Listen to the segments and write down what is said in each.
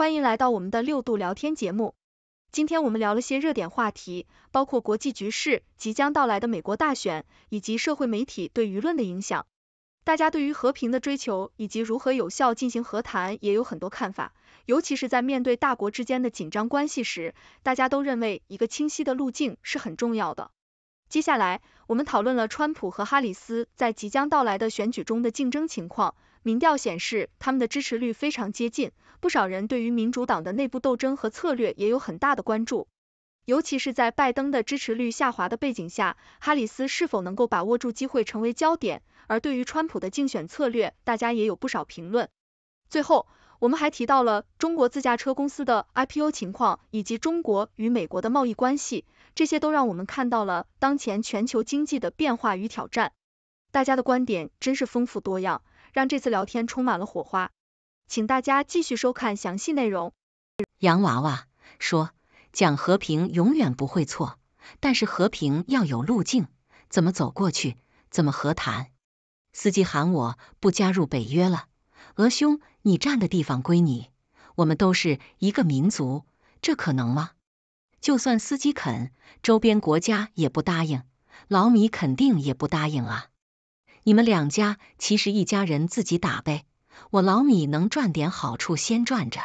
欢迎来到我们的六度聊天节目。今天我们聊了些热点话题，包括国际局势、即将到来的美国大选，以及社会媒体对舆论的影响。大家对于和平的追求以及如何有效进行和谈也有很多看法，尤其是在面对大国之间的紧张关系时，大家都认为一个清晰的路径是很重要的。接下来，我们讨论了川普和哈里斯在即将到来的选举中的竞争情况。民调显示，他们的支持率非常接近，不少人对于民主党的内部斗争和策略也有很大的关注。尤其是在拜登的支持率下滑的背景下，哈里斯是否能够把握住机会成为焦点。而对于川普的竞选策略，大家也有不少评论。最后，我们还提到了中国自驾车公司的 IPO 情况以及中国与美国的贸易关系，这些都让我们看到了当前全球经济的变化与挑战。大家的观点真是丰富多样。让这次聊天充满了火花，请大家继续收看详细内容。洋娃娃说：“讲和平永远不会错，但是和平要有路径，怎么走过去？怎么和谈？”司机喊我：“不加入北约了，俄兄，你站的地方归你，我们都是一个民族，这可能吗？”就算司机肯，周边国家也不答应，老米肯定也不答应啊。你们两家其实一家人自己打呗，我老米能赚点好处先赚着。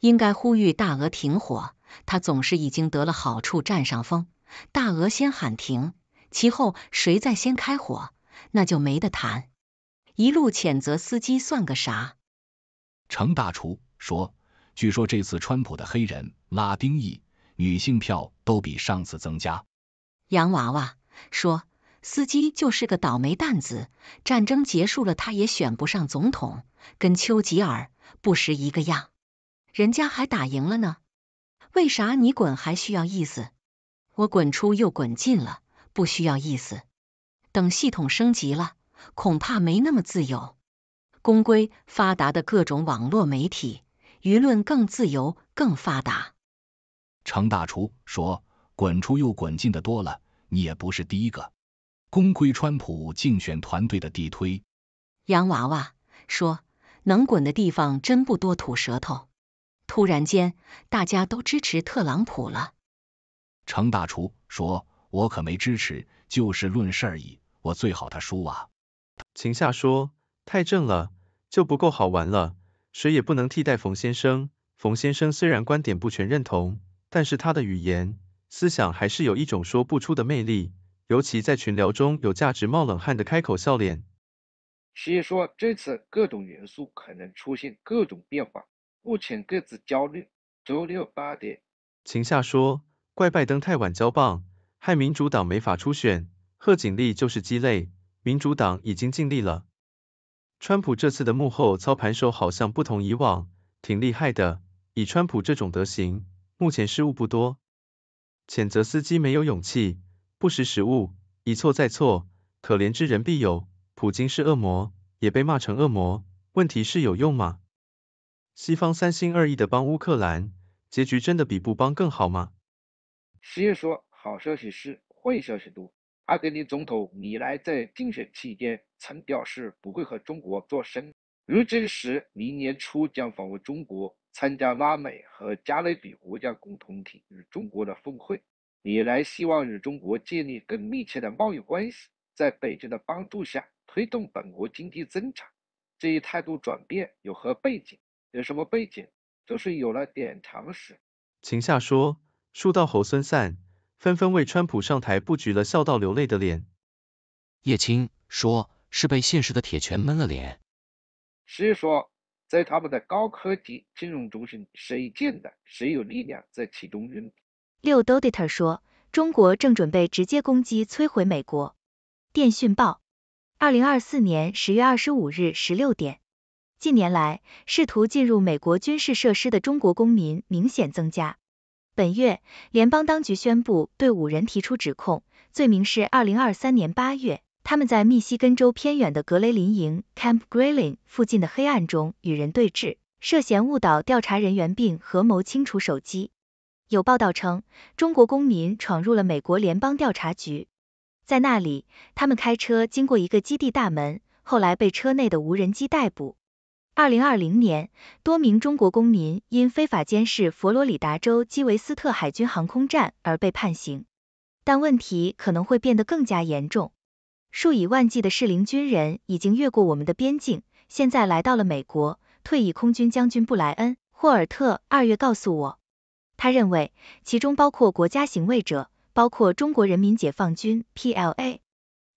应该呼吁大鹅停火，他总是已经得了好处占上风。大鹅先喊停，其后谁再先开火，那就没得谈。一路谴责司机算个啥？程大厨说，据说这次川普的黑人、拉丁裔、女性票都比上次增加。洋娃娃说。司机就是个倒霉蛋子，战争结束了，他也选不上总统，跟丘吉尔不识一个样，人家还打赢了呢。为啥你滚还需要意思？我滚出又滚进了，不需要意思。等系统升级了，恐怕没那么自由。公规发达的各种网络媒体，舆论更自由，更发达。程大厨说：“滚出又滚进的多了，你也不是第一个。”功规川普竞选团队的地推，洋娃娃说：“能滚的地方真不多。”吐舌头。突然间，大家都支持特朗普了。程大厨说：“我可没支持，就事论事而已。我最好他输啊。”秦夏说：“太正了，就不够好玩了。谁也不能替代冯先生。冯先生虽然观点不全认同，但是他的语言、思想还是有一种说不出的魅力。”尤其在群聊中有价值冒冷汗的开口笑脸。十说这次各种元素可能出现各种变化，目前各自焦虑。周六八点。秦夏说，怪拜登太晚交棒，害民主党没法初选。贺锦丽就是鸡肋，民主党已经尽力了。川普这次的幕后操盘手好像不同以往，挺厉害的。以川普这种德行，目前失误不多。谴责司机没有勇气。不识时务，一错再错，可怜之人必有。普京是恶魔，也被骂成恶魔。问题是有用吗？西方三心二意的帮乌克兰，结局真的比不帮更好吗？十月说，好消息是，坏消息多。阿根廷总统米莱在竞选期间曾表示不会和中国做生意，而这时明年初将访问中国，参加拉美和加勒比国家共同体与中国的峰会。以来希望与中国建立更密切的贸易关系，在北京的帮助下推动本国经济增长。这一态度转变有何背景？有什么背景？就是有了点常识。秦夏说，树道猴孙散，纷纷为川普上台布局了笑到流泪的脸。叶青说，是被现实的铁拳闷了脸。谁说，在他们的高科技金融中心，谁建的，谁有力量在其中运作。六 d o d i t e r 说，中国正准备直接攻击摧毁美国。电讯报，二零二四年十月二十五日十六点。近年来，试图进入美国军事设施的中国公民明显增加。本月，联邦当局宣布对五人提出指控，罪名是二零二三年八月，他们在密西根州偏远的格雷林营 （Camp Grilling） 附近的黑暗中与人对峙，涉嫌误导调查人员并合谋清除手机。有报道称，中国公民闯入了美国联邦调查局，在那里，他们开车经过一个基地大门，后来被车内的无人机逮捕。二零二零年，多名中国公民因非法监视佛罗里达州基韦斯特海军航空站而被判刑。但问题可能会变得更加严重，数以万计的适龄军人已经越过我们的边境，现在来到了美国。退役空军将军布莱恩·霍尔特二月告诉我。他认为，其中包括国家行为者，包括中国人民解放军 （PLA）。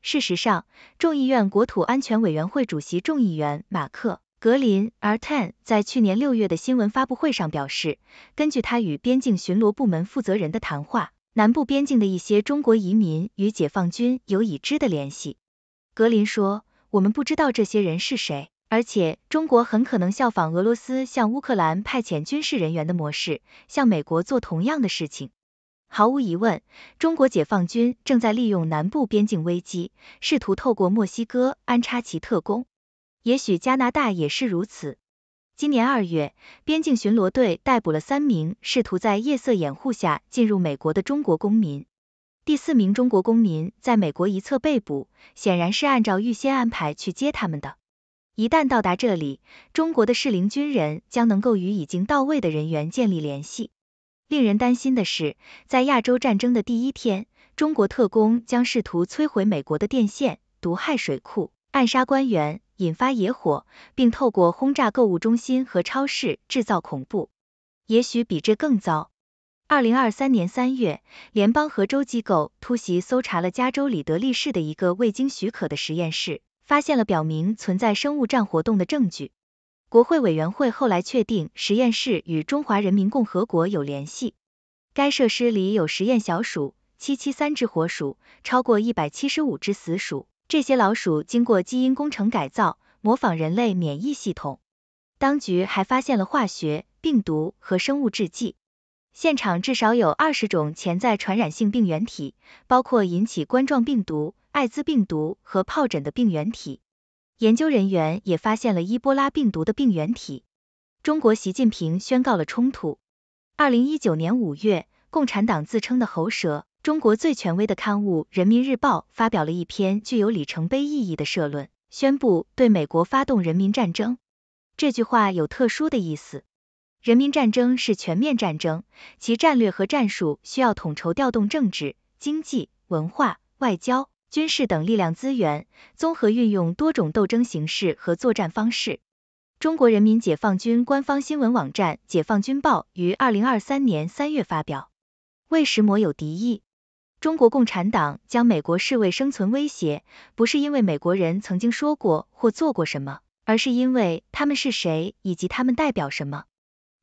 事实上，众议院国土安全委员会主席众议员马克·格林 （R-TN） 在去年六月的新闻发布会上表示，根据他与边境巡逻部门负责人的谈话，南部边境的一些中国移民与解放军有已知的联系。格林说：“我们不知道这些人是谁。”而且，中国很可能效仿俄罗斯向乌克兰派遣军事人员的模式，向美国做同样的事情。毫无疑问，中国解放军正在利用南部边境危机，试图透过墨西哥安插其特工。也许加拿大也是如此。今年二月，边境巡逻队逮捕了三名试图在夜色掩护下进入美国的中国公民。第四名中国公民在美国一侧被捕，显然是按照预先安排去接他们的。一旦到达这里，中国的适龄军人将能够与已经到位的人员建立联系。令人担心的是，在亚洲战争的第一天，中国特工将试图摧毁美国的电线、毒害水库、暗杀官员、引发野火，并透过轰炸购物中心和超市制造恐怖。也许比这更糟。二零二三年三月，联邦和州机构突袭搜查了加州里德利市的一个未经许可的实验室。发现了表明存在生物战活动的证据。国会委员会后来确定，实验室与中华人民共和国有联系。该设施里有实验小鼠、七七三只活鼠、超过一百七十五只死鼠。这些老鼠经过基因工程改造，模仿人类免疫系统。当局还发现了化学、病毒和生物制剂。现场至少有二十种潜在传染性病原体，包括引起冠状病毒、艾滋病毒和疱疹的病原体。研究人员也发现了伊波拉病毒的病原体。中国习近平宣告了冲突。二零一九年五月，共产党自称的喉舌《中国最权威的刊物人民日报》发表了一篇具有里程碑意义的社论，宣布对美国发动人民战争。这句话有特殊的意思。人民战争是全面战争，其战略和战术需要统筹调动政治、经济、文化、外交、军事等力量资源，综合运用多种斗争形式和作战方式。中国人民解放军官方新闻网站《解放军报》于二零二三年三月发表。为什莫有敌意？中国共产党将美国视为生存威胁，不是因为美国人曾经说过或做过什么，而是因为他们是谁以及他们代表什么。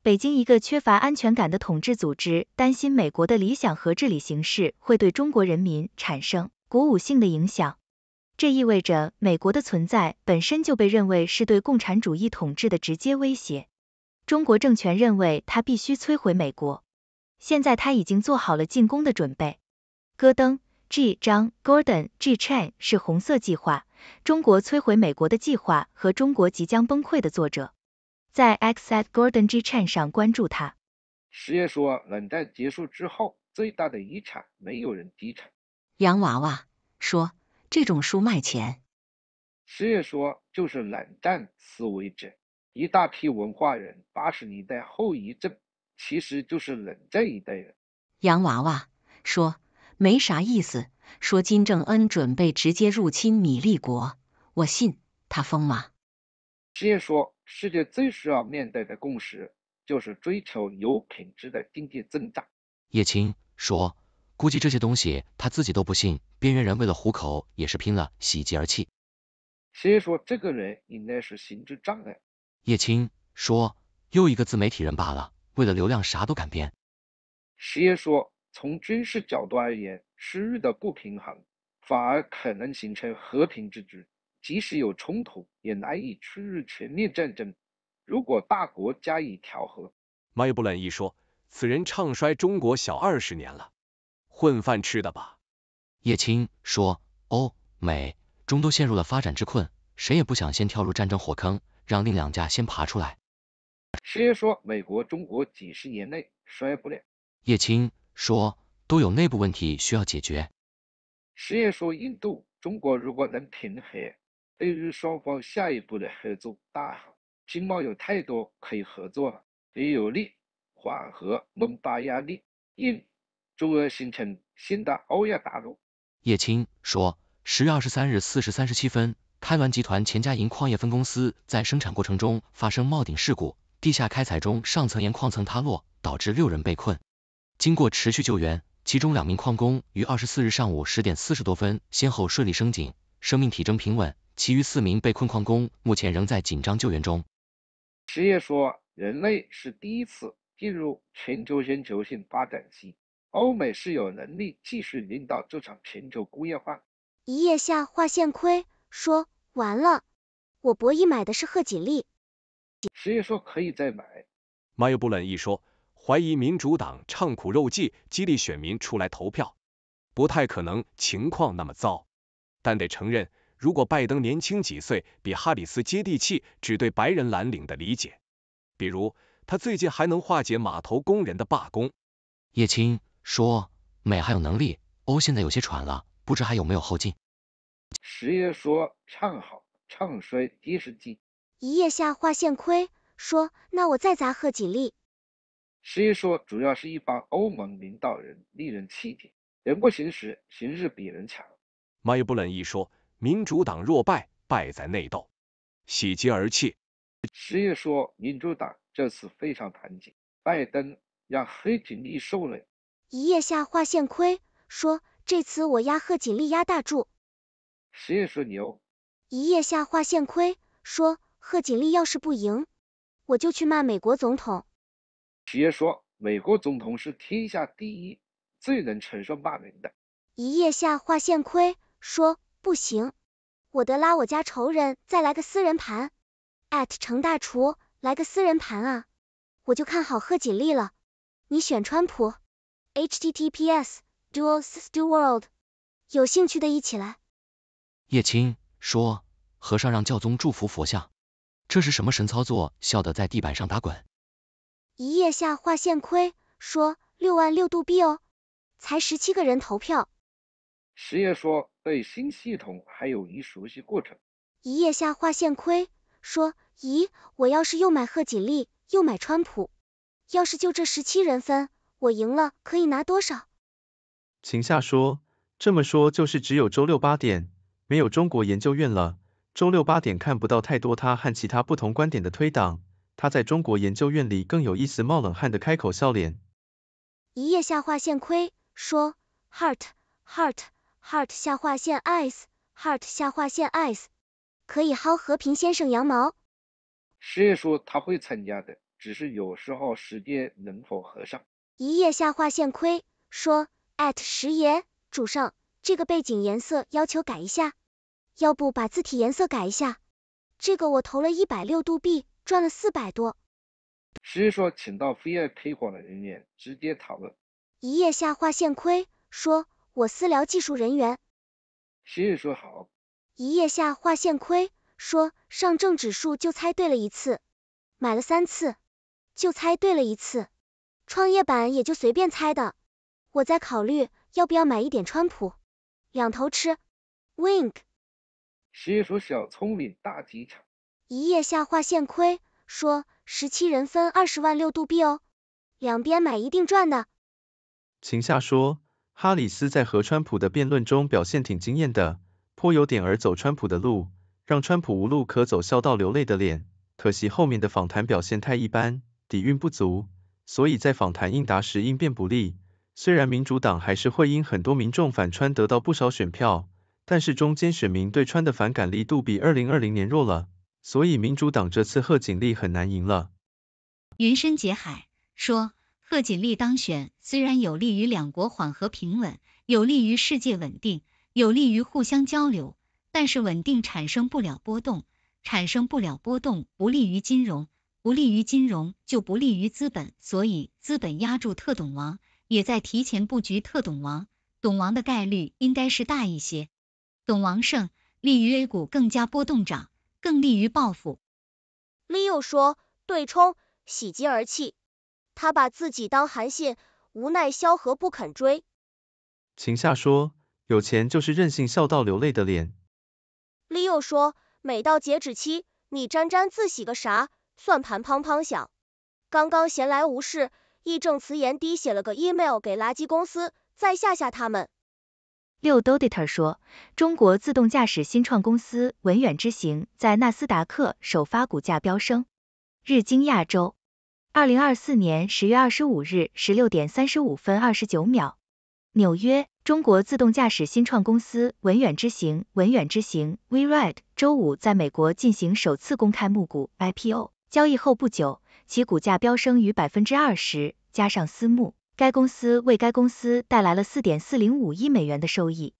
北京一个缺乏安全感的统治组织担心，美国的理想和治理形式会对中国人民产生鼓舞性的影响。这意味着美国的存在本身就被认为是对共产主义统治的直接威胁。中国政权认为它必须摧毁美国。现在他已经做好了进攻的准备。戈登 G 张 Gordon G Chen 是《红色计划》《中国摧毁美国的计划》和《中国即将崩溃》的作者。在 X at Gordon G c h a n 上关注他。师爷说，冷战结束之后最大的遗产，没有人继承。洋娃娃说，这种书卖钱。师爷说，就是冷战思维者，一大批文化人八十年代后遗症，其实就是冷战一代人。洋娃娃说，没啥意思。说金正恩准备直接入侵米利国，我信，他疯吗？师爷说。世界最需要面对的共识，就是追求有品质的经济增长。叶青说，估计这些东西他自己都不信。边缘人为了糊口也是拼了，喜极而泣。师爷说，这个人应该是心智障碍。叶青说，又一个自媒体人罢了，为了流量啥都敢编。师爷说，从军事角度而言，区域的不平衡，反而可能形成和平之局。即使有冲突，也难以趋日全面战争。如果大国加以调和，麦布兰一说，此人唱衰中国小二十年了，混饭吃的吧？叶青说，欧、美、中都陷入了发展之困，谁也不想先跳入战争火坑，让另两家先爬出来。师爷说，美国、中国几十年内衰不了。叶青说，都有内部问题需要解决。师爷说，印度、中国如果能平和。对于双方下一步的合作，大经贸有太多可以合作了，也有利缓和蒙巴压力，应，从而形成新的欧亚大陆。叶青说，十月二十三日四时三十七分，开滦集团钱家营矿业分公司在生产过程中发生冒顶事故，地下开采中上层岩矿层塌落，导致六人被困。经过持续救援，其中两名矿工于二十四日上午十点四十多分先后顺利升井，生命体征平稳。其余四名被困矿工目前仍在紧张救援中。实业说，人类是第一次进入全球性球性发展期，欧美是有能力继续领导这场全球工业化。一夜下划线亏，说完了，我博弈买的是贺锦丽。实业说可以再买。马友布伦一说，怀疑民主党唱苦肉计，激励选民出来投票，不太可能情况那么糟，但得承认。如果拜登年轻几岁，比哈里斯接地气，只对白人蓝领的理解，比如他最近还能化解码头工人的罢工。叶青说，美还有能力，欧现在有些喘了，不知还有没有后劲。十月说，唱好唱衰，一是低。一夜下划线亏，说那我再砸贺锦丽。十一说，主要是一帮欧盟领导人令人气馁，人不行时，形势比人强。麦布兰一说。民主党若败，败在内斗，喜极而泣。师爷说，民主党这次非常团结，拜登让贺锦丽受累。一夜下划线亏，说这次我压贺锦丽压大注。师爷说牛。一夜下划线亏，说贺锦丽要是不赢，我就去骂美国总统。直接说，美国总统是天下第一，最能承受骂名的。一夜下划线亏，说。不行，我得拉我家仇人再来个私人盘，@程大厨来个私人盘啊！我就看好贺锦丽了，你选川普。HTTPS dual stew world，有兴趣的一起来。叶青说，和尚让教宗祝福佛像，这是什么神操作？笑得在地板上打滚。一叶下划线亏，说六万六度币哦，才十七个人投票。实爷说对新系统还有一熟悉过程。一叶下划线亏说，咦，我要是又买贺锦丽，又买川普，要是就这十七人分，我赢了可以拿多少？秦夏说，这么说就是只有周六八点，没有中国研究院了，周六八点看不到太多他和其他不同观点的推档，他在中国研究院里更有意思冒冷汗的开口笑脸。一叶下划线亏说，Heart Heart。heart 下划线 ice，heart 下划线 ice，可以薅和平先生羊毛。师爷说他会参加的，只是有时候时间能否合上。一夜下划线亏说，at 师爷，主上，这个背景颜色要求改一下，要不把字体颜色改一下。这个我投了一百六度币，赚了四百多。师爷说，请到飞爱推广的人员直接讨论。一夜下划线亏说。我私聊技术人员。旭旭说好。一夜下划线亏，说上证指数就猜对了一次，买了三次，就猜对了一次。创业板也就随便猜的。我在考虑要不要买一点川普，两头吃。wink。旭说小聪明大机场。一夜下划线亏，说十七人分二十万六度币哦，两边买一定赚的。秦夏说。哈里斯在和川普的辩论中表现挺惊艳的，颇有点儿走川普的路，让川普无路可走，笑到流泪的脸。可惜后面的访谈表现太一般，底蕴不足，所以在访谈应答时应变不利。虽然民主党还是会因很多民众反川得到不少选票，但是中间选民对川的反感力度比二零二零年弱了，所以民主党这次贺锦丽很难赢了。云深结海说。贺锦丽当选虽然有利于两国缓和平稳，有利于世界稳定，有利于互相交流，但是稳定产生不了波动，产生不了波动，不利于金融，不利于金融就不利于资本，所以资本压住特董王也在提前布局特董王，懂王的概率应该是大一些，懂王胜利于 A 股更加波动涨，更利于报复。Leo 说对冲，喜极而泣。他把自己当韩信，无奈萧何不肯追。秦夏说，有钱就是任性，笑到流泪的脸。Leo 说，美到截止期，你沾沾自喜个啥？算盘砰砰响。刚刚闲来无事，义正词严地写了个 email 给垃圾公司，再吓吓他们。六 d o d e t e r 说，中国自动驾驶新创公司文远之行在纳斯达克首发，股价飙升。日经亚洲。二零二四年十月二十五日十六点三十五分二十九秒，纽约，中国自动驾驶新创公司文远之行（文远之行 WeRide） 周五在美国进行首次公开募股 （IPO） 交易后不久，其股价飙升逾百分之二十，加上私募，该公司为该公司带来了四点四零五亿美元的收益。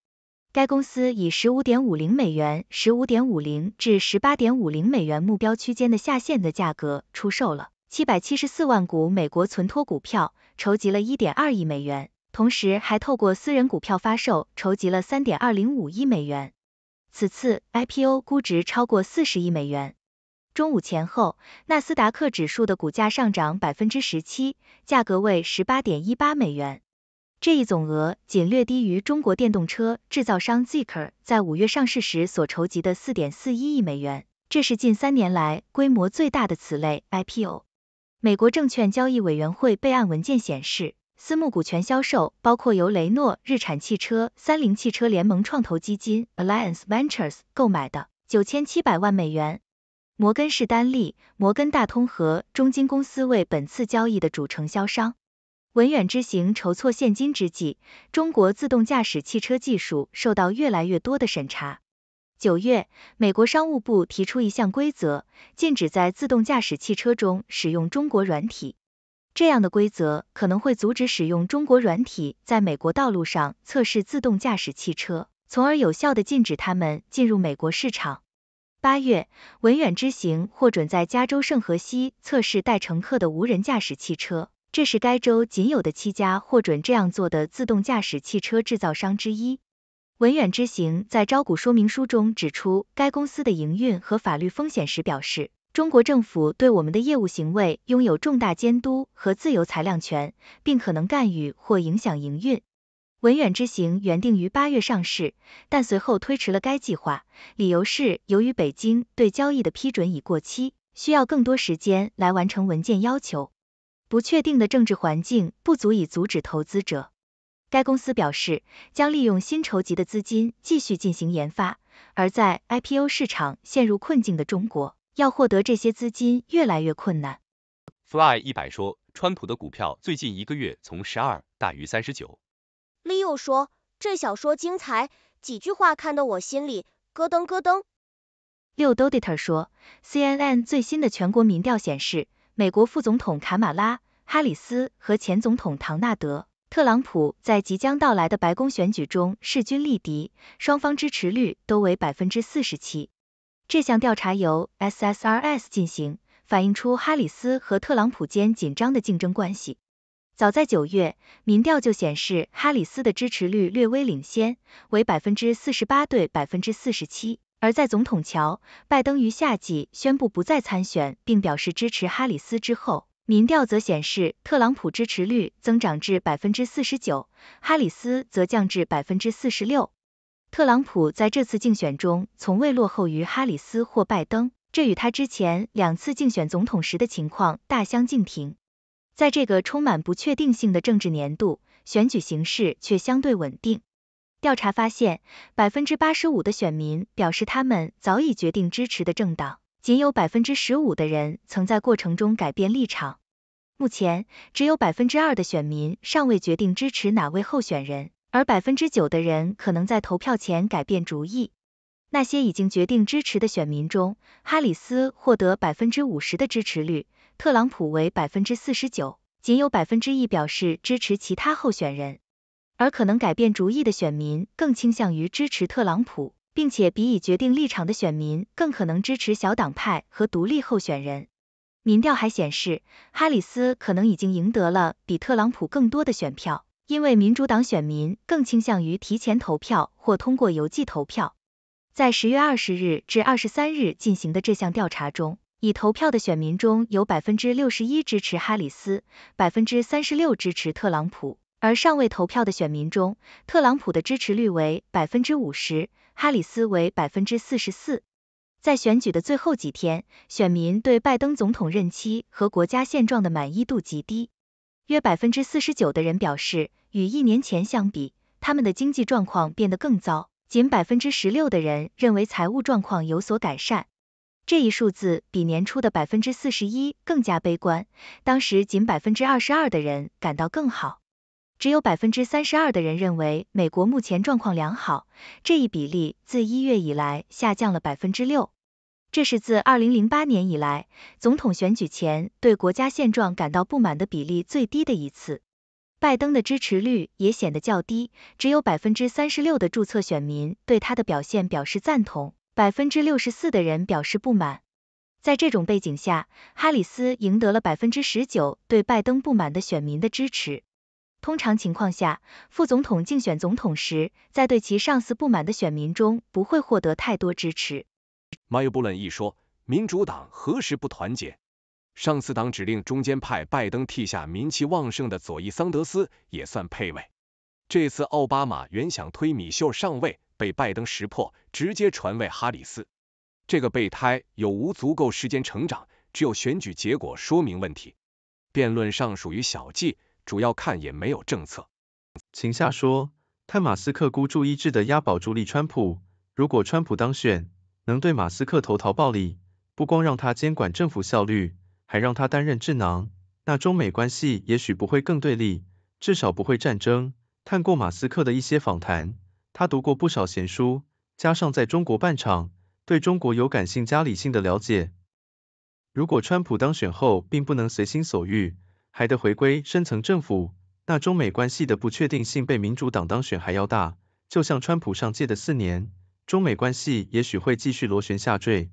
该公司以十五点五零美元、十五点五零至十八点五零美元目标区间的下限的价格出售了。七百七十四万股美国存托股票筹集了1.2亿美元，同时还透过私人股票发售筹集了3.205亿美元。此次 IPO 估值超过40亿美元。中午前后，纳斯达克指数的股价上涨17%，价格为18.18美元。这一总额仅略低于中国电动车制造商 ZEEKR 在五月上市时所筹集的4.41亿美元，这是近三年来规模最大的此类 IPO。美国证券交易委员会备案文件显示，私募股权销售包括由雷诺、日产汽车、三菱汽车联盟创投基金 Alliance Ventures 购买的九千七百万美元。摩根士丹利、摩根大通和中金公司为本次交易的主承销商。文远知行筹措现金之际，中国自动驾驶汽车技术受到越来越多的审查。九月，美国商务部提出一项规则，禁止在自动驾驶汽车中使用中国软体。这样的规则可能会阻止使用中国软体在美国道路上测试自动驾驶汽车，从而有效地禁止他们进入美国市场。八月，文远知行获准在加州圣荷西测试带乘客的无人驾驶汽车，这是该州仅有的七家获准这样做的自动驾驶汽车制造商之一。文远之行在招股说明书中指出，该公司的营运和法律风险时表示，中国政府对我们的业务行为拥有重大监督和自由裁量权，并可能干预或影响营运。文远之行原定于八月上市，但随后推迟了该计划，理由是由于北京对交易的批准已过期，需要更多时间来完成文件要求。不确定的政治环境不足以阻止投资者。该公司表示，将利用新筹集的资金继续进行研发，而在 IPO 市场陷入困境的中国，要获得这些资金越来越困难。Fly 一百说，川普的股票最近一个月从十二大于三十九。Leo 说，这小说精彩，几句话看得我心里咯噔咯噔。六 d o d i t t r 说，CNN 最新的全国民调显示，美国副总统卡马拉·哈里斯和前总统唐纳德。特朗普在即将到来的白宫选举中势均力敌，双方支持率都为百分之四十七。这项调查由 SSRS 进行，反映出哈里斯和特朗普间紧张的竞争关系。早在九月，民调就显示哈里斯的支持率略微领先，为百分之四十八对百分之四十七。而在总统乔·拜登于夏季宣布不再参选，并表示支持哈里斯之后，民调则显示，特朗普支持率增长至百分之四十九，哈里斯则降至百分之四十六。特朗普在这次竞选中从未落后于哈里斯或拜登，这与他之前两次竞选总统时的情况大相径庭。在这个充满不确定性的政治年度，选举形势却相对稳定。调查发现，百分之八十五的选民表示他们早已决定支持的政党。仅有百分之十五的人曾在过程中改变立场。目前，只有百分之二的选民尚未决定支持哪位候选人，而百分之九的人可能在投票前改变主意。那些已经决定支持的选民中，哈里斯获得百分之五十的支持率，特朗普为百分之四十九，仅有百分之一表示支持其他候选人。而可能改变主意的选民更倾向于支持特朗普。并且比已决定立场的选民更可能支持小党派和独立候选人。民调还显示，哈里斯可能已经赢得了比特朗普更多的选票，因为民主党选民更倾向于提前投票或通过邮寄投票。在十月二十日至二十三日进行的这项调查中，已投票的选民中有百分之六十一支持哈里斯，百分之三十六支持特朗普；而尚未投票的选民中，特朗普的支持率为百分之五十。哈里斯为百分之四十四。在选举的最后几天，选民对拜登总统任期和国家现状的满意度极低，约百分之四十九的人表示，与一年前相比，他们的经济状况变得更糟。仅百分之十六的人认为财务状况有所改善，这一数字比年初的百分之四十一更加悲观，当时仅百分之二十二的人感到更好。只有百分之三十二的人认为美国目前状况良好，这一比例自一月以来下降了百分之六。这是自二零零八年以来总统选举前对国家现状感到不满的比例最低的一次。拜登的支持率也显得较低，只有百分之三十六的注册选民对他的表现表示赞同，百分之六十四的人表示不满。在这种背景下，哈里斯赢得了百分之十九对拜登不满的选民的支持。通常情况下，副总统竞选总统时，在对其上司不满的选民中不会获得太多支持。马 a 布伦一说，民主党何时不团结？上次党指令中间派拜登替下民气旺盛的左翼桑德斯也算配位。这次奥巴马原想推米秀上位，被拜登识破，直接传位哈里斯。这个备胎有无足够时间成长，只有选举结果说明问题。辩论上属于小计。主要看也没有政策。秦夏说，看马斯克孤注一掷的押宝助力川普，如果川普当选，能对马斯克投桃报李，不光让他监管政府效率，还让他担任智囊，那中美关系也许不会更对立，至少不会战争。看过马斯克的一些访谈，他读过不少闲书，加上在中国办厂，对中国有感性加理性的了解。如果川普当选后并不能随心所欲。还得回归深层政府，那中美关系的不确定性被民主党当选还要大，就像川普上届的四年，中美关系也许会继续螺旋下坠。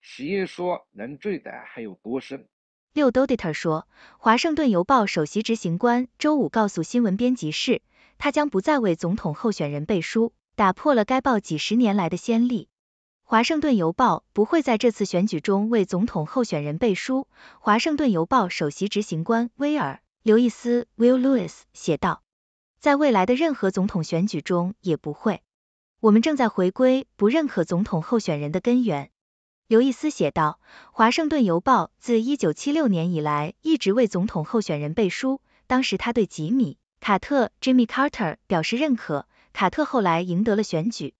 席耶说，能坠的还有多深？六 t 得 r 说，华盛顿邮报首席执行官周五告诉新闻编辑室，他将不再为总统候选人背书，打破了该报几十年来的先例。《华盛顿邮报》不会在这次选举中为总统候选人背书，《华盛顿邮报》首席执行官威尔·刘易斯 （Will Lewis） 写道：“在未来的任何总统选举中也不会。”我们正在回归不认可总统候选人的根源。”刘易斯写道，《华盛顿邮报》自1976年以来一直为总统候选人背书，当时他对吉米·卡特 （Jimmy Carter） 表示认可，卡特后来赢得了选举。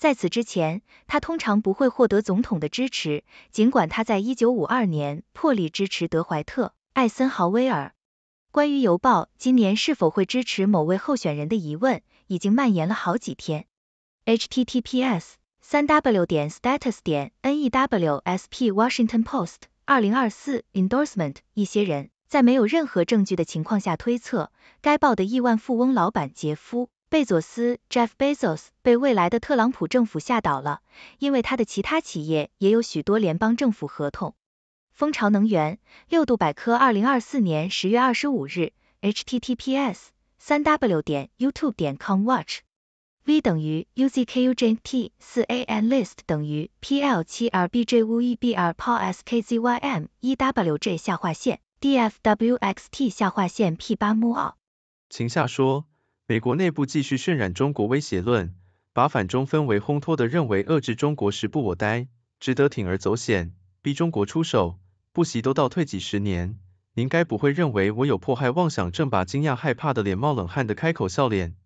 在此之前，他通常不会获得总统的支持，尽管他在一九五二年破例支持德怀特·艾森豪威尔。关于邮报今年是否会支持某位候选人的疑问已经蔓延了好几天。h t t p s 三 w 点 s t a t u s 点 n e w s p w a s h i n g t o n p o s t 2 0 2 4 e n d o r s e m e n t 一些人在没有任何证据的情况下推测，该报的亿万富翁老板杰夫。贝佐斯 Jeff Bezos 被未来的特朗普政府吓倒了，因为他的其他企业也有许多联邦政府合同。蜂巢能源六度百科，二零二四年十月二十五日 h t t p s 三 w 点 y o u t u b e c o m w a t c h v 等于 u z k u j t 四 a n l i s t 等于 p l 7 r b j w e b r p a s k z y m 1 w j 下划线 dfwxt 下划线 p 8 m o o 请下说。美国内部继续渲染中国威胁论，把反中氛围烘托的，认为遏制中国时不我待，值得铤而走险，逼中国出手，不惜都倒退几十年。您该不会认为我有迫害妄想症吧？惊讶、害怕的脸冒冷汗的开口笑脸。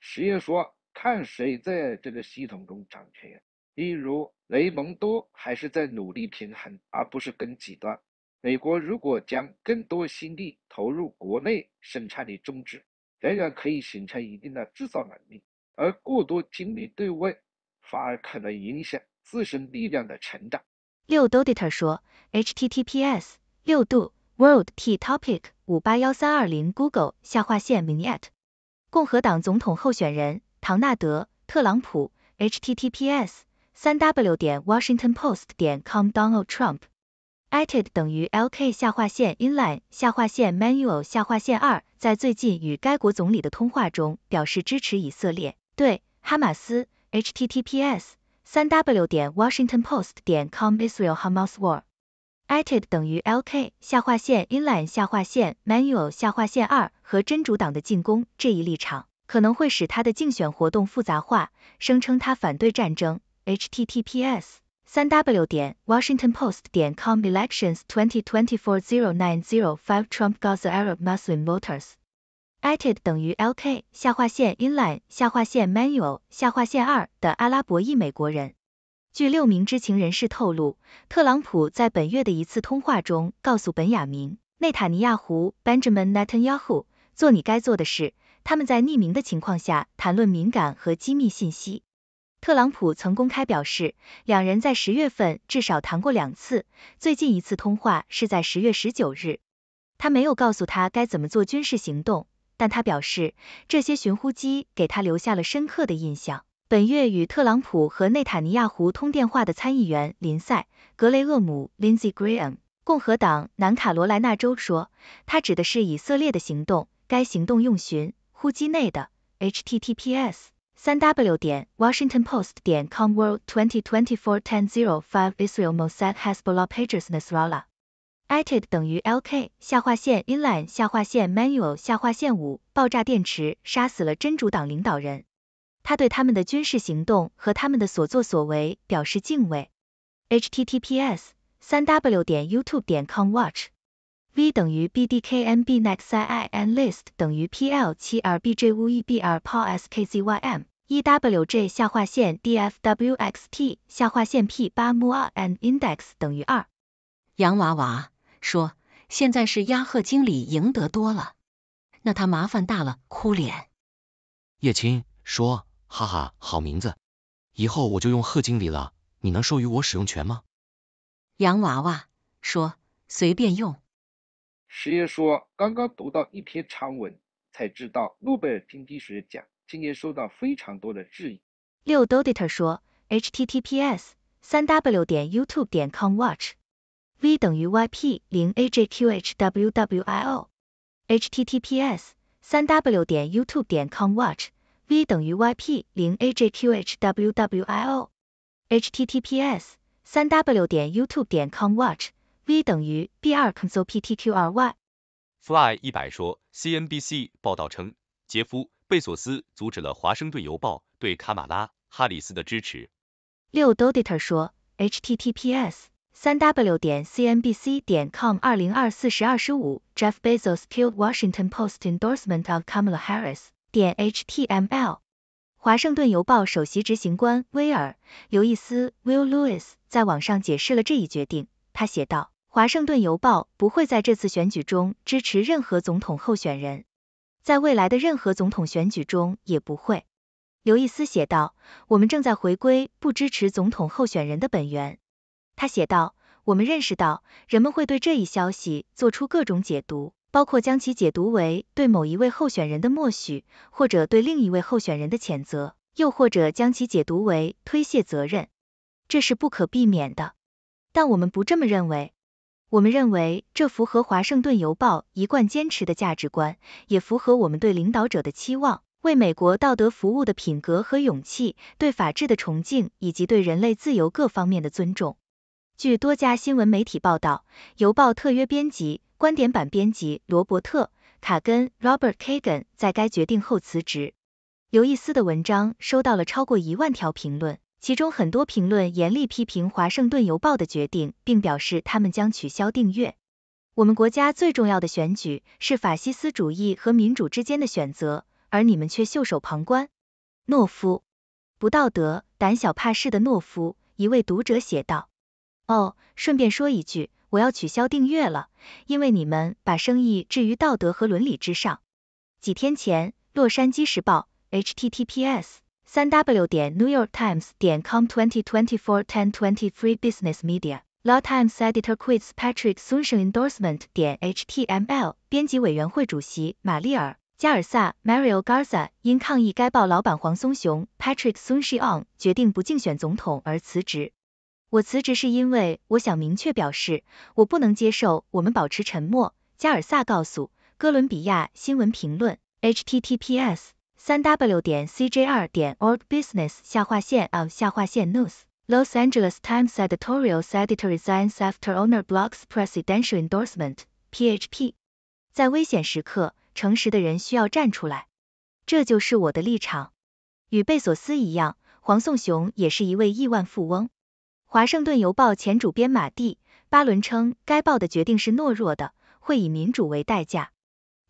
实验说，看谁在这个系统中掌权，例如雷蒙多还是在努力平衡，而不是跟极端。美国如果将更多心力投入国内生产力终止，仍然可以形成一定的制造能力，而过多精力对外，反而可能影响自身力量的成长。六 d o d i t a r 说，HTTPS 六度 worldt topic 五八幺三二零 google 下划线 minet，共和党总统候选人唐纳德·特朗普，HTTPS 三 w 点 washingtonpost 点 com donald trump。e t e d 等于 LK 下划线 inline 下划线 manual 下划线二，在最近与该国总理的通话中表示支持以色列对哈马斯。HTTPS://3w 点 washingtonpost 点 com/israel-hamas-war。e t e d 等于 LK 下划线 inline 下划线 manual 下划线二和真主党的进攻这一立场，可能会使他的竞选活动复杂化，声称他反对战争。HTTPS:// 三 w 点 washingtonpost 点 com elections twenty twenty four zero nine zero five trump g o e a arab muslim voters ited 等于 lk 下划线 inline 下划线 manual 下划线二的阿拉伯裔美国人。据六名知情人士透露，特朗普在本月的一次通话中告诉本雅明内塔尼亚胡 （Benjamin Netanyahu）：“ 做你该做的事。”他们在匿名的情况下谈论敏感和机密信息。特朗普曾公开表示，两人在十月份至少谈过两次，最近一次通话是在十月十九日。他没有告诉他该怎么做军事行动，但他表示这些寻呼机给他留下了深刻的印象。本月与特朗普和内塔尼亚胡通电话的参议员林赛·格雷厄姆 （Lindsey Graham）（ 共和党南卡罗来纳州）说，他指的是以色列的行动，该行动用寻呼机内的 HTTPS。三 w 点 WashingtonPost 点 c o m w o r l d 2 0 2 4 1 0 0 5 i s r a e l m o s a d h a s b u l l a h p a g e s n a s r a l l a h i t e d 等于 lk 下划线 inline 下划线 manual 下划线五爆炸电池杀死了真主党领导人，他对他们的军事行动和他们的所作所为表示敬畏。h t t p s 三 w 点 y o u t u b e c o m w a t c h v 等于 b d k n b n e x i i a n d l i s t 等于 pl7rbjwebrpaskzym ewj 下划线 dfwxt 下划线 p 八 mu 二 n index 等于二。洋娃娃说，现在是压赫经理赢得多了，那他麻烦大了，哭脸。叶青说，哈哈，好名字，以后我就用贺经理了，你能授予我使用权吗？洋娃娃说，随便用。师爷说，刚刚读到一篇长文，才知道诺贝尔经济学奖。今天收到非常多的质疑。六 d o d i t a r 说 h t t p s 三 w 点 y o u t u b e c o m w a t c h v 等于 y p 0 a j q h w w i o h t t p s 三 w 点 y o u t u b e c o m w a t c h v 等于 y p 0 a j q h w w i o h t t p s 三 w 点 y o u t u b e c o m w a t c h v 等于 b 2 l e p t q r y fly 一百说，CNBC 报道称，杰夫。贝索斯阻止了《华盛顿邮报》对卡马拉·哈里斯的支持。六 d o d i t e r 说 h t t p s 三 w 点 c n b c c o m 2 0 2 4十二2 5 j e f b e z o s k i l l e d w a s h i n g t o n p o s t e n d o r s e m e n t o f k a m a l a h a r r i s h t m l 华盛顿邮报》首席执行官威尔·刘易斯 （Will Lewis） 在网上解释了这一决定。他写道：“《华盛顿邮报》不会在这次选举中支持任何总统候选人。”在未来的任何总统选举中也不会，刘易斯写道。我们正在回归不支持总统候选人的本源。他写道，我们认识到人们会对这一消息做出各种解读，包括将其解读为对某一位候选人的默许，或者对另一位候选人的谴责，又或者将其解读为推卸责任。这是不可避免的，但我们不这么认为。我们认为这符合《华盛顿邮报》一贯坚持的价值观，也符合我们对领导者的期望，为美国道德服务的品格和勇气，对法治的崇敬以及对人类自由各方面的尊重。据多家新闻媒体报道，邮报特约编辑、观点版编辑罗伯特·卡根 （Robert Kagan） 在该决定后辞职。刘易斯的文章收到了超过一万条评论。其中很多评论严厉批评《华盛顿邮报》的决定，并表示他们将取消订阅。我们国家最重要的选举是法西斯主义和民主之间的选择，而你们却袖手旁观，懦夫，不道德、胆小怕事的懦夫。一位读者写道：“哦，顺便说一句，我要取消订阅了，因为你们把生意置于道德和伦理之上。”几天前，《洛杉矶时报》（https://）。三 w 点 newyorktimes 点 com twenty twenty four ten twenty three business media。《Law Times》Editor quits Patrick s o o n s h i o n endorsement 点 html。编辑委员会主席玛丽尔·加尔萨 （Mario Garza） 因抗议该报老板黄松雄 （Patrick s o o n s h i o n 决定不竞选总统而辞职。我辞职是因为我想明确表示，我不能接受我们保持沉默。加尔萨告诉《哥伦比亚新闻评论》（https）。三 w 点 cjr 点 o r d b u s i n e s s 下划线 o f 下划线 news Los Angeles Times editorial editor resigns after owner blocks presidential endorsement PHP 在危险时刻，诚实的人需要站出来。这就是我的立场。与贝索斯一样，黄颂雄也是一位亿万富翁。华盛顿邮报前主编马蒂·巴伦称，该报的决定是懦弱的，会以民主为代价。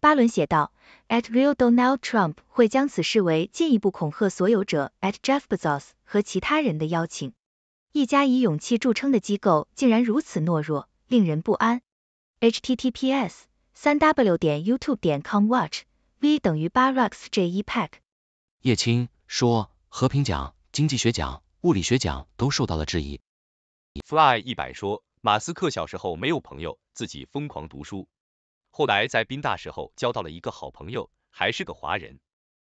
巴伦写道，At real Donald Trump 会将此视为进一步恐吓所有者 At Jeff Bezos 和其他人的邀请。一家以勇气著称的机构竟然如此懦弱，令人不安。h t t p s 三 w 点 y o u t u b e c o m w a t c h v 等于8 r x j 1 p a c k 叶青说，和平奖、经济学奖、物理学奖都受到了质疑。Fly100 说，马斯克小时候没有朋友，自己疯狂读书。后来在宾大时候交到了一个好朋友，还是个华人。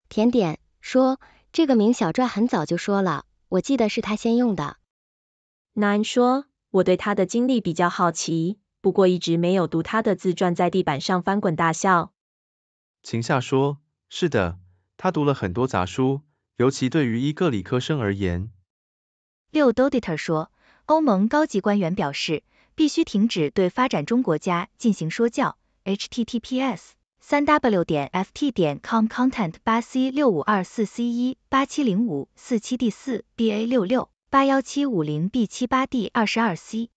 甜点说，这个名小传很早就说了，我记得是他先用的。Nine 说，我对他的经历比较好奇，不过一直没有读他的自传，在地板上翻滚大笑。晴夏说，是的，他读了很多杂书，尤其对于一个理科生而言。六 Dodditer 说，欧盟高级官员表示，必须停止对发展中国家进行说教。h t t p s 三 w 点 f t 点 c o m c o n t e n t 8 c 6 5 2 4 c 1 8 7 0 5 4 7 d 4 b a 6 6 8 1 7 5 0 b 7 8 d 2 2 c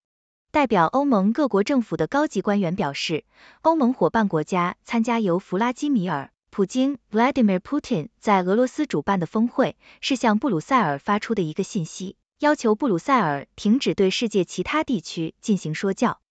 代表欧盟各国政府的高级官员表示，欧盟伙伴国家参加由弗拉基米尔·普京 （Vladimir Putin） 在俄罗斯主办的峰会，是向布鲁塞尔发出的一个信息，要求布鲁塞尔停止对世界其他地区进行说教。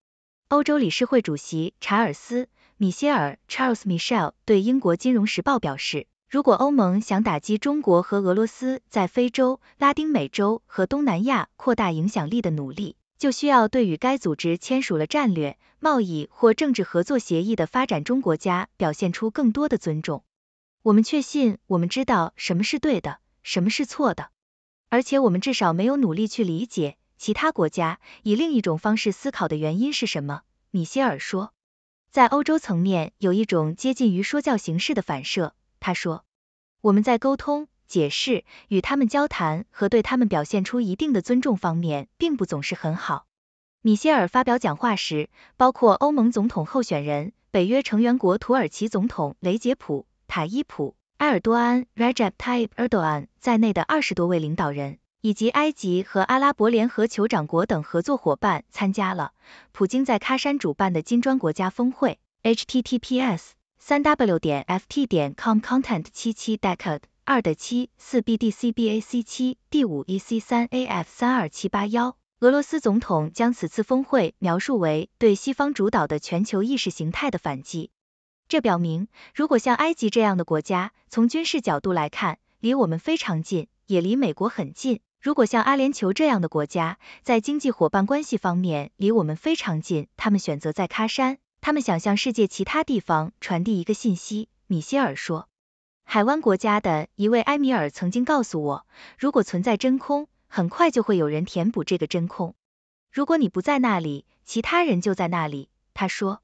欧洲理事会主席查尔斯·米歇尔 （Charles Michel） 对英国《金融时报》表示，如果欧盟想打击中国和俄罗斯在非洲、拉丁美洲和东南亚扩大影响力的努力，就需要对与该组织签署了战略、贸易或政治合作协议的发展中国家表现出更多的尊重。我们确信，我们知道什么是对的，什么是错的，而且我们至少没有努力去理解。其他国家以另一种方式思考的原因是什么？米歇尔说，在欧洲层面有一种接近于说教形式的反射。他说：“我们在沟通、解释、与他们交谈和对他们表现出一定的尊重方面，并不总是很好。”米歇尔发表讲话时，包括欧盟总统候选人、北约成员国土耳其总统雷杰普·塔伊普·埃尔多安 （Recep Tayyip Erdogan） 在内的二十多位领导人。以及埃及和阿拉伯联合酋长国等合作伙伴参加了普京在喀山主办的金砖国家峰会。h t t p s 三 w 点 f t 点 c o m c o n t e n t 7 7 d e c a d 2 d 7 4 b d c b a c 7 d 5 e c 3 a f 3 2 7 8 1俄罗斯总统将此次峰会描述为对西方主导的全球意识形态的反击。这表明，如果像埃及这样的国家从军事角度来看，离我们非常近，也离美国很近。如果像阿联酋这样的国家在经济伙伴关系方面离我们非常近，他们选择在喀山，他们想向世界其他地方传递一个信息，米歇尔说。海湾国家的一位埃米尔曾经告诉我，如果存在真空，很快就会有人填补这个真空。如果你不在那里，其他人就在那里，他说。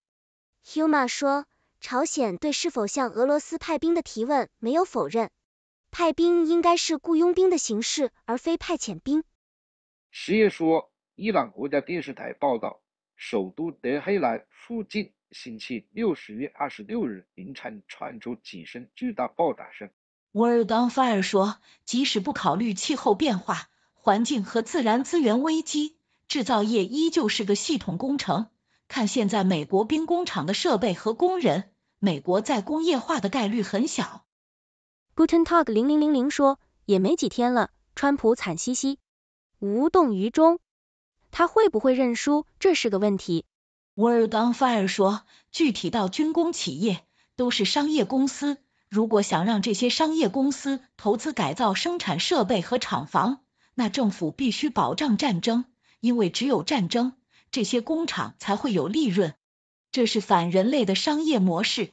Huma 说，朝鲜对是否向俄罗斯派兵的提问没有否认。派兵应该是雇佣兵的形式，而非派遣兵。十业说，伊朗国家电视台报道，首都德黑兰附近，星期六十月二十六日凌晨传出几声巨大爆炸声。on 尔 i 菲尔说，即使不考虑气候变化、环境和自然资源危机，制造业依旧是个系统工程。看现在美国兵工厂的设备和工人，美国在工业化的概率很小。Guten Talk 零零零零说，也没几天了，川普惨兮兮，无动于衷。他会不会认输，这是个问题。w o r d on fire 说，具体到军工企业，都是商业公司。如果想让这些商业公司投资改造生产设备和厂房，那政府必须保障战争，因为只有战争，这些工厂才会有利润。这是反人类的商业模式。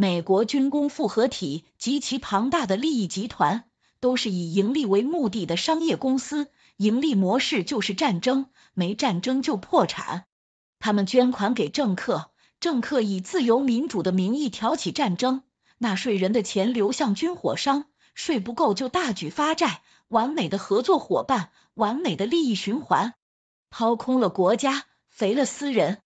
美国军工复合体及其庞大的利益集团，都是以盈利为目的的商业公司，盈利模式就是战争，没战争就破产。他们捐款给政客，政客以自由民主的名义挑起战争，纳税人的钱流向军火商，税不够就大举发债，完美的合作伙伴，完美的利益循环，掏空了国家，肥了私人，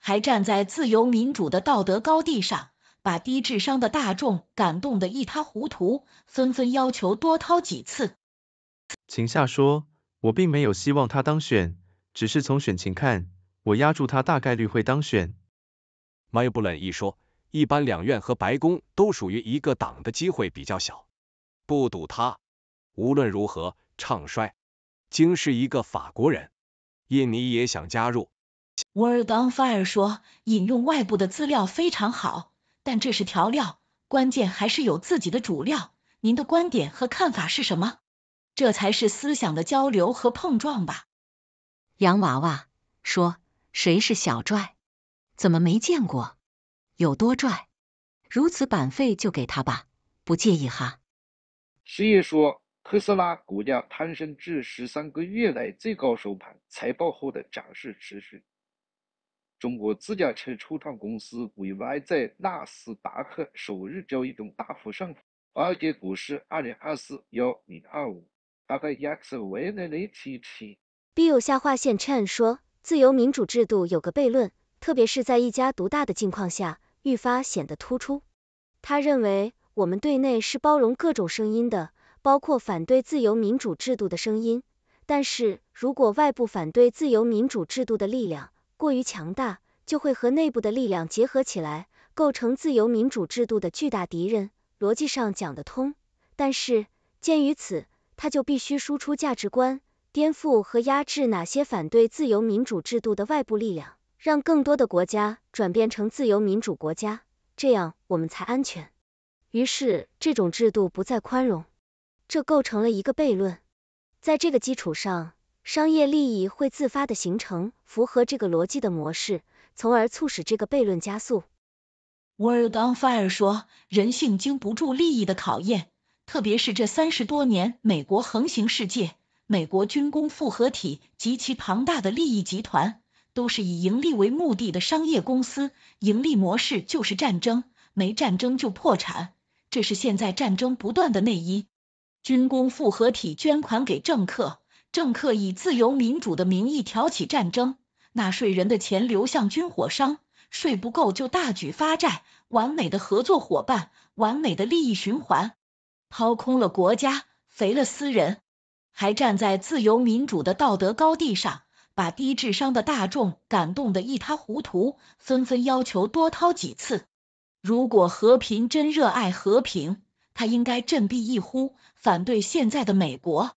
还站在自由民主的道德高地上。把低智商的大众感动得一塌糊涂，纷纷要求多掏几次。秦夏说，我并没有希望他当选，只是从选情看，我压住他大概率会当选。Mayo n 冷一说，一般两院和白宫都属于一个党的机会比较小，不赌他。无论如何，唱衰。京是一个法国人，印尼也想加入。Word on fire 说，引用外部的资料非常好。但这是调料，关键还是有自己的主料。您的观点和看法是什么？这才是思想的交流和碰撞吧。洋娃娃说，谁是小拽？怎么没见过？有多拽？如此版费就给他吧，不介意哈。十爷说，特斯拉股价攀升至十三个月来最高收盘，财报后的涨势持续。中国自驾车初创公司 VY 在纳斯达克首日交易中大幅上涨，华尔街股市二零二四幺零二五。Bill 下划线 Chen 说，自由民主制度有个悖论，特别是在一家独大的境况下，愈发显得突出。他认为，我们对内是包容各种声音的，包括反对自由民主制度的声音，但是如果外部反对自由民主制度的力量，过于强大，就会和内部的力量结合起来，构成自由民主制度的巨大敌人。逻辑上讲得通，但是鉴于此，他就必须输出价值观，颠覆和压制哪些反对自由民主制度的外部力量，让更多的国家转变成自由民主国家，这样我们才安全。于是这种制度不再宽容，这构成了一个悖论。在这个基础上。商业利益会自发的形成符合这个逻辑的模式，从而促使这个悖论加速。w o r l d o on fire 说，人性经不住利益的考验，特别是这三十多年美国横行世界，美国军工复合体及其庞大的利益集团，都是以盈利为目的的商业公司，盈利模式就是战争，没战争就破产，这是现在战争不断的内因。军工复合体捐款给政客。政客以自由民主的名义挑起战争，纳税人的钱流向军火商，税不够就大举发债，完美的合作伙伴，完美的利益循环，掏空了国家，肥了私人，还站在自由民主的道德高地上，把低智商的大众感动的一塌糊涂，纷纷要求多掏几次。如果和平真热爱和平，他应该振臂一呼，反对现在的美国。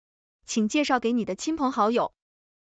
请介绍给你的亲朋好友。